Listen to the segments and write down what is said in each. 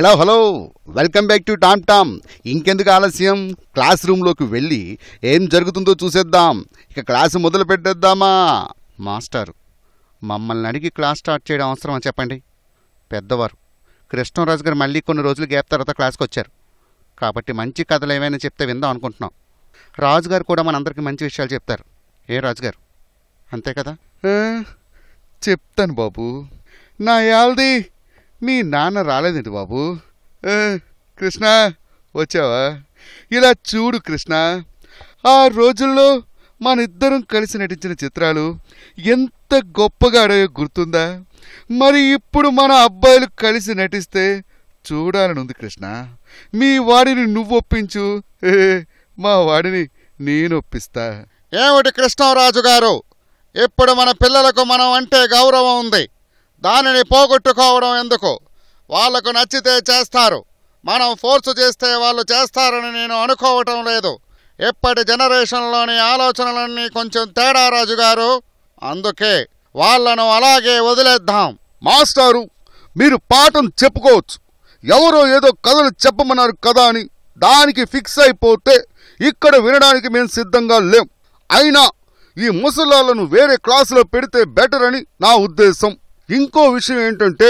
hello hello welcome back to Tom Tom ఇంకెందుకు ఆలస్యం class రూమ్లోకి వెళ్ళి ఏం జరుగుతుందో చూసేద్దాం ఇక క్లాసు మొదలు పెట్టేద్దామా మాస్టారు మమ్మల్ని అడిగి క్లాస్ స్టార్ట్ చేయడం అవసరమా చెప్పండి పెద్దవారు కృష్ణరాజు గారు మళ్ళీ కొన్ని రోజులు గ్యాప్ తర్వాత క్లాస్కి వచ్చారు కాబట్టి మంచి కథలు ఏమైనా చెప్తే విందాం అనుకుంటున్నాం రాజుగారు కూడా మనందరికీ మంచి విషయాలు చెప్తారు ఏ రాజుగారు అంతే కదా చెప్తాను బాబు నా యాల్ది మీ నాన్న రాలేదేంటి బాబు కృష్ణ వచ్చావా ఇలా చూడు కృష్ణ ఆ రోజుల్లో మనిద్దరం కలిసి నటించిన చిత్రాలు ఎంత గొప్పగా ఆడాయో గుర్తుందా మరి ఇప్పుడు మన అబ్బాయిలు కలిసి నటిస్తే చూడాలని ఉంది కృష్ణ మీ వాడిని నువ్వు ఒప్పించు మా వాడిని నేను ఒప్పిస్తా ఏమిటి కృష్ణరాజు గారు ఇప్పుడు మన పిల్లలకు మనం అంటే గౌరవం ఉంది దానిని పోగొట్టుకోవడం ఎందుకు వాళ్లకు నచ్చితే చేస్తారు మనం ఫోర్స్ చేస్తే వాళ్ళు చేస్తారని నేను అనుకోవటం లేదు ఇప్పటి జనరేషన్లోని ఆలోచనలన్నీ కొంచెం తేడా రాజు గారు అందుకే వాళ్లను అలాగే వదిలేద్దాం మాస్టారు మీరు పాఠం చెప్పుకోవచ్చు ఎవరో ఏదో కథలు చెప్పమన్నారు కదా అని దానికి ఫిక్స్ అయిపోతే ఇక్కడ వినడానికి మేము సిద్ధంగా లేం అయినా ఈ ముసలాలను వేరే క్లాసులో పెడితే బెటర్ అని నా ఉద్దేశం ఇంకో విషయం ఏంటంటే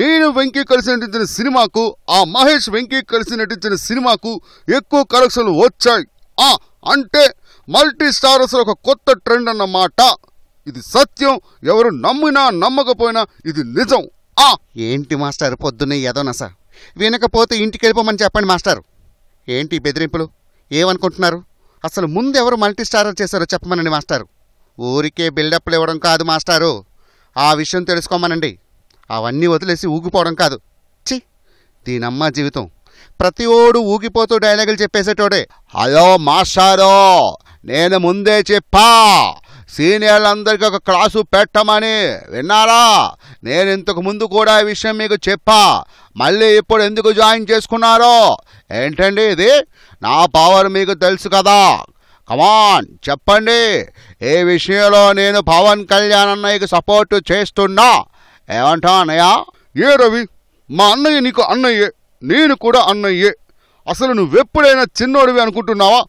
నేను వెంకీ కలిసి నటించిన సినిమాకు ఆ మహేష్ వెంకీ కలిసి నటించిన సినిమాకు ఎక్కువ కలెక్షన్లు వచ్చాయి ఆ అంటే మల్టీ స్టారస్ ఒక కొత్త ట్రెండ్ అన్నమాట ఇది సత్యం ఎవరు నమ్మినా నమ్మకపోయినా ఇది నిజం ఆ ఏంటి మాస్టర్ పొద్దున్నే సార్ వినకపోతే ఇంటికి వెళ్ళిపోమని చెప్పండి మాస్టర్ ఏంటి బెదిరింపులు ఏమనుకుంటున్నారు అసలు ముందు మల్టీ స్టారర్ చేశారో చెప్పమనండి మాస్టారు ఊరికే బిల్డప్లు ఇవ్వడం కాదు మాస్టారు ఆ విషయం తెలుసుకోమనండి అవన్నీ వదిలేసి ఊగిపోవడం కాదు చి దీనమ్మ జీవితం ప్రతి ఓడు ఊగిపోతూ డైలాగులు చెప్పేసేటోడే హలో మాస్టారో నేను ముందే చెప్పా సీనియర్లందరికీ ఒక క్లాసు పెట్టమని విన్నారా నేను ఇంతకు ముందు కూడా ఈ విషయం మీకు చెప్పా మళ్ళీ ఇప్పుడు ఎందుకు జాయిన్ చేసుకున్నారో ఏంటండి ఇది నా పవర్ మీకు తెలుసు కదా కమాన్ చెప్పండి ఏ విషయంలో నేను పవన్ కళ్యాణ్ అన్నయ్యకి సపోర్టు చేస్తున్నా ఏమంటా అన్నయ్య ఏ రవి మా అన్నయ్య నీకు అన్నయ్యే నేను కూడా అన్నయ్యే అసలు నువ్వెప్పుడైనా చిన్నోడివి అనుకుంటున్నావా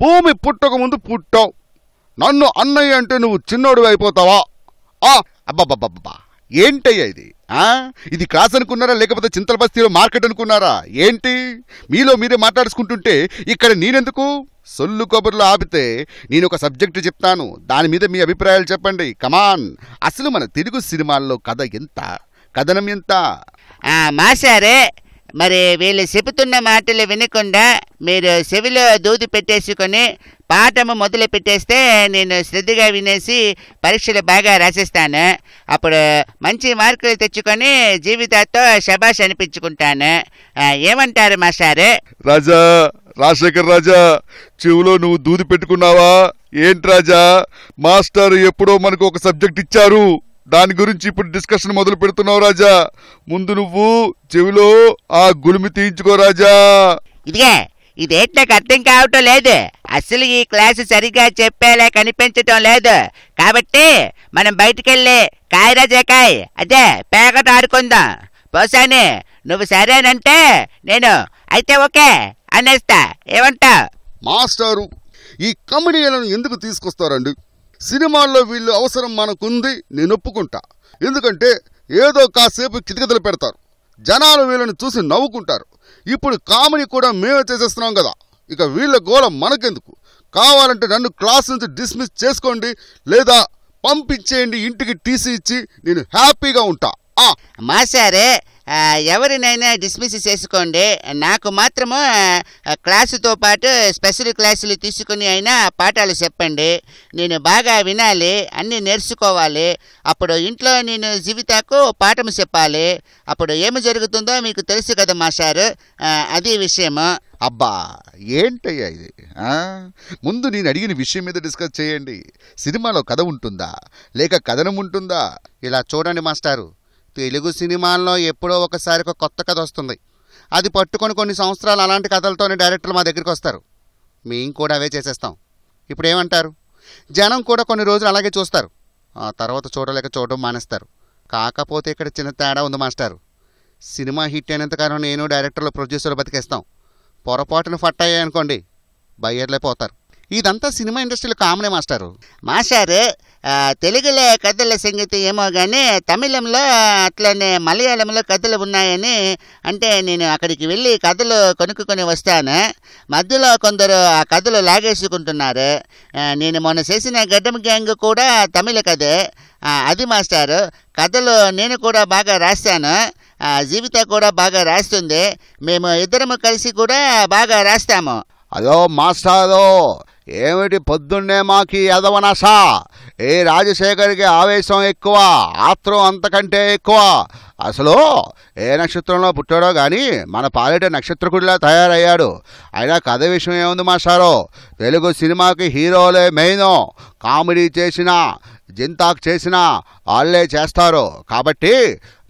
భూమి పుట్టకముందు పుట్టావు నన్ను అన్నయ్య అంటే నువ్వు చిన్నోడివి అయిపోతావా అబ్బబ్బబ్బబ్బా ఏంటయ్యా ఇది ఇది క్లాస్ అనుకున్నారా లేకపోతే చింతల బస్తీలో మార్కెట్ అనుకున్నారా ఏంటి మీలో మీరే మాట్లాడుచుకుంటుంటే ఇక్కడ నేనెందుకు సొల్లు కబుర్లు ఆపితే నేను ఒక సబ్జెక్టు చెప్తాను దాని మీద మీ అభిప్రాయాలు చెప్పండి కమాన్ అసలు మన తెలుగు సినిమాల్లో కథ ఎంత కథనం ఎంత మాసారే మరి వీళ్ళు చెబుతున్న మాటలు వినకుండా మీరు చెవిలో దూది పెట్టేసుకొని పాఠము మొదలు పెట్టేస్తే నేను శ్రద్ధగా వినేసి పరీక్షలు బాగా రాసేస్తాను అప్పుడు మంచి మార్కులు తెచ్చుకొని జీవితాతో శబాష్ అనిపించుకుంటాను ఏమంటారు మా రాజా రాజశేఖర్ రాజా చెవులో నువ్వు దూది పెట్టుకున్నావా ఏంటి రాజా మాస్టర్ ఎప్పుడో మనకు ఒక సబ్జెక్ట్ ఇచ్చారు దాని గురించి ఇప్పుడు డిస్కషన్ మొదలు పెడుతున్నావు రాజా ముందు నువ్వు చెవిలో ఆ గులిమి తీయించుకో రాజా ఇదిగా ఇదేంటి నాకు అర్థం కావటం లేదు అసలు ఈ క్లాసు సరిగా చెప్పేలా కనిపించటం లేదు కాబట్టి మనం బయటికెళ్ళి కాయరాజకాయ్ అదే పేకట ఆడుకుందాం పోసాని నువ్వు సరేనంటే నేను అయితే ఓకే అనేస్తా ఏమంటా మాస్టారు ఈ కమెడీలను ఎందుకు తీసుకొస్తారండి సినిమాల్లో వీళ్ళు అవసరం మనకుంది నేను ఒప్పుకుంటా ఎందుకంటే ఏదో కాసేపు కిటికదలు పెడతారు జనాలు వీళ్ళని చూసి నవ్వుకుంటారు ఇప్పుడు కామెడీ కూడా మేమే చేసేస్తున్నాం కదా ఇక వీళ్ళ గోళ మనకెందుకు కావాలంటే నన్ను క్లాస్ నుంచి డిస్మిస్ చేసుకోండి లేదా పంపించేయండి ఇంటికి టీసీ ఇచ్చి నేను హ్యాపీగా ఉంటా మా సారే ఎవరినైనా డిస్మిస్ చేసుకోండి నాకు మాత్రము క్లాసుతో పాటు స్పెషల్ క్లాసులు తీసుకుని అయినా పాఠాలు చెప్పండి నేను బాగా వినాలి అన్నీ నేర్చుకోవాలి అప్పుడు ఇంట్లో నేను జీవితాకు పాఠం చెప్పాలి అప్పుడు ఏమి జరుగుతుందో మీకు తెలుసు కదా మా సారు అది విషయము అబ్బా ఏంటయ్యా ఇది ముందు నేను అడిగిన విషయం మీద డిస్కస్ చేయండి సినిమాలో కథ ఉంటుందా లేక కథనం ఉంటుందా ఇలా చూడండి మాస్టారు తెలుగు సినిమాల్లో ఎప్పుడో ఒకసారి ఒక కొత్త కథ వస్తుంది అది పట్టుకొని కొన్ని సంవత్సరాలు అలాంటి కథలతోనే డైరెక్టర్లు మా దగ్గరికి వస్తారు మేము కూడా అవే చేసేస్తాం ఇప్పుడు ఏమంటారు జనం కూడా కొన్ని రోజులు అలాగే చూస్తారు ఆ తర్వాత చూడలేక చూడడం మానేస్తారు కాకపోతే ఇక్కడ చిన్న తేడా ఉంది మాస్టారు సినిమా హిట్ అయినంతకాలం నేను డైరెక్టర్లు ప్రొడ్యూసర్లు బతికేస్తాం పొరపాటున ఫట్ అయ్యాయనుకోండి బయ్యర్లే పోతారు ఇదంతా సినిమా ఇండస్ట్రీలో కామనే మాస్టారు మాస్టారే తెలుగులో కథల సంగతి ఏమో కానీ తమిళంలో అట్లనే మలయాళంలో కథలు ఉన్నాయని అంటే నేను అక్కడికి వెళ్ళి కథలు కొనుక్కుని వస్తాను మధ్యలో కొందరు ఆ కథలు లాగేసుకుంటున్నారు నేను మొన్న చేసిన గడ్డం గ్యాంగ్ కూడా తమిళ కథే అది మాస్టారు కథలు నేను కూడా బాగా రాస్తాను జీవిత కూడా బాగా రాస్తుంది మేము ఇద్దరము కలిసి కూడా బాగా రాస్తాము హలో మాస్టారు ఏమిటి పొద్దున్నే మాకి ఎదవనస ఏ రాజశేఖర్కి ఆవేశం ఎక్కువ ఆత్రం అంతకంటే ఎక్కువ అసలు ఏ నక్షత్రంలో పుట్టాడో కానీ మన పాలిట నక్షత్రకుడిలా తయారయ్యాడు అయినా కథ విషయం ఏముంది మా సారో తెలుగు సినిమాకి హీరోలే మెయిన్ కామెడీ చేసిన జింతాక్ చేసినా వాళ్ళే చేస్తారు కాబట్టి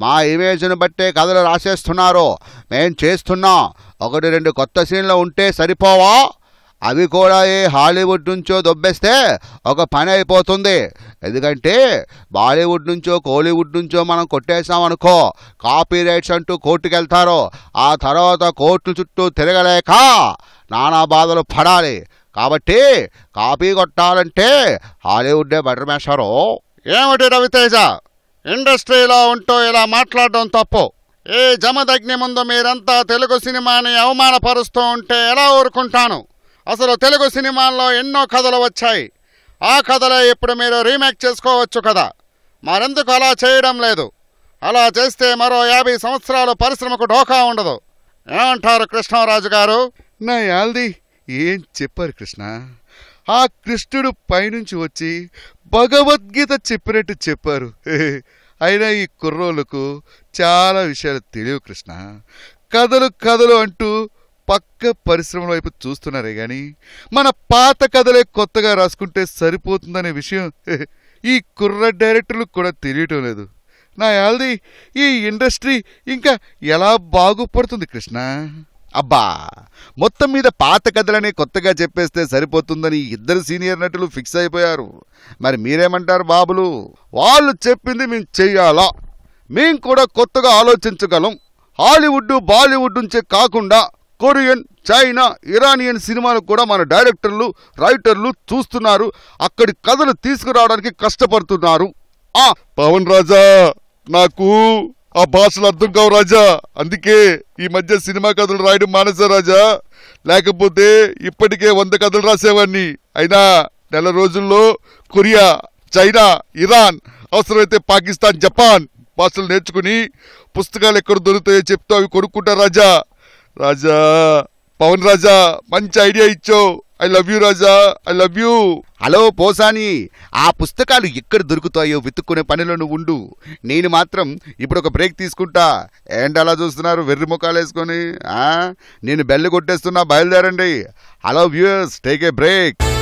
మా ఇమేజ్ను బట్టే కథలు రాసేస్తున్నారు మేం చేస్తున్నాం ఒకటి రెండు కొత్త సీన్లు ఉంటే సరిపోవా అవి కూడా ఏ హాలీవుడ్ నుంచో దొబ్బేస్తే ఒక పని అయిపోతుంది ఎందుకంటే బాలీవుడ్ నుంచో కోలీవుడ్ నుంచో మనం కొట్టేసామనుకో కాపీ రైట్స్ అంటూ కోర్టుకు ఆ తర్వాత కోర్టు చుట్టూ తిరగలేక నానా బాధలు పడాలి కాబట్టి కాపీ కొట్టాలంటే హాలీవుడ్డే బటర్మేశారు ఏమిటి రవితేజ ఇండస్ట్రీలో ఉంటూ ఇలా మాట్లాడడం తప్పు ఏ జమదగ్ని ముందు మీరంతా తెలుగు సినిమాని అవమానపరుస్తూ ఉంటే ఎలా ఊరుకుంటాను అసలు తెలుగు సినిమాల్లో ఎన్నో కథలు వచ్చాయి ఆ కథలే ఇప్పుడు మీరు రీమేక్ చేసుకోవచ్చు కదా మరెందుకు అలా చేయడం లేదు అలా చేస్తే మరో యాభై సంవత్సరాలు పరిశ్రమకు ఢోకా ఉండదు ఏమంటారు కృష్ణరాజు గారు నా యాల్ది ఏం చెప్పారు కృష్ణ ఆ కృష్ణుడు పైనుంచి వచ్చి భగవద్గీత చెప్పినట్టు చెప్పారు అయినా ఈ కుర్రోళ్ళకు చాలా విషయాలు తెలియవు కృష్ణ కథలు కథలు అంటూ పక్క పరిశ్రమల వైపు చూస్తున్నారే కానీ మన పాత కథలే కొత్తగా రాసుకుంటే సరిపోతుందనే విషయం ఈ కుర్ర డైరెక్టర్లు కూడా తెలియటం లేదు నా యాల్ది ఈ ఇండస్ట్రీ ఇంకా ఎలా బాగుపడుతుంది కృష్ణ అబ్బా మొత్తం మీద పాత కథలనే కొత్తగా చెప్పేస్తే సరిపోతుందని ఇద్దరు సీనియర్ నటులు ఫిక్స్ అయిపోయారు మరి మీరేమంటారు బాబులు వాళ్ళు చెప్పింది మేము చెయ్యాలా మేం కూడా కొత్తగా ఆలోచించగలం హాలీవుడ్ బాలీవుడ్ నుంచే కాకుండా కొరియన్ చైనా ఇరానియన్ సినిమాలు కూడా మన డైరెక్టర్లు రైటర్లు చూస్తున్నారు అక్కడి కథలు తీసుకురావడానికి కష్టపడుతున్నారు ఆ పవన్ రాజా నాకు ఆ భాషలు అర్థం కావు రాజా అందుకే ఈ మధ్య సినిమా కథలు రాయడం మానేసా రాజా లేకపోతే ఇప్పటికే వంద కథలు రాసేవాడిని అయినా నెల రోజుల్లో కొరియా చైనా ఇరాన్ అవసరమైతే పాకిస్తాన్ జపాన్ భాషలు నేర్చుకుని పుస్తకాలు ఎక్కడ దొరుకుతాయో చెప్తూ అవి కొనుక్కుంటా రాజా రాజా పవన్ రాజా మంచి ఐడియా ఇచ్చావు I love you Raja I love you hello Posani ఆ పుస్తకాలు ఎక్కడ దొరుకుతాయో వెతుక్కునే పనిలో నువ్వు ఉండు నేను మాత్రం ఇప్పుడు ఒక బ్రేక్ తీసుకుంటా ఏంటి అలా చూస్తున్నారు వెర్రి ముఖాలు వేసుకొని నేను బెల్లు కొట్టేస్తున్నా బయలుదేరండి hello views take a break